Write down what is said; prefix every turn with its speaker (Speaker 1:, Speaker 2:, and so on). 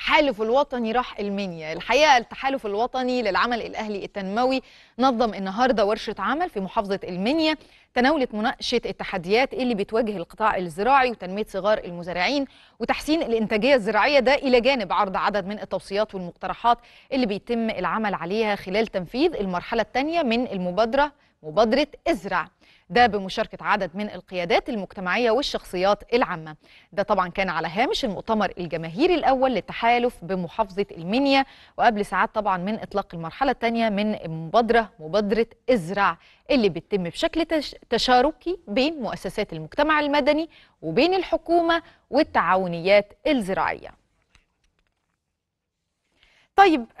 Speaker 1: التحالف الوطني راح المنيا الحقيقه التحالف الوطني للعمل الاهلي التنموي نظم النهارده ورشه عمل في محافظه المنيا تناولت مناقشه التحديات اللي بتواجه القطاع الزراعي وتنميه صغار المزارعين وتحسين الانتاجيه الزراعيه ده الى جانب عرض عدد من التوصيات والمقترحات اللي بيتم العمل عليها خلال تنفيذ المرحله الثانيه من المبادره مبادره ازرع ده بمشاركة عدد من القيادات المجتمعية والشخصيات العامة ده طبعا كان على هامش المؤتمر الجماهيري الأول للتحالف بمحافظة المنيا وقبل ساعات طبعا من إطلاق المرحلة الثانية من مبادرة مبادرة ازرع اللي بتتم بشكل تشاركي بين مؤسسات المجتمع المدني وبين الحكومة والتعاونيات الزراعية طيب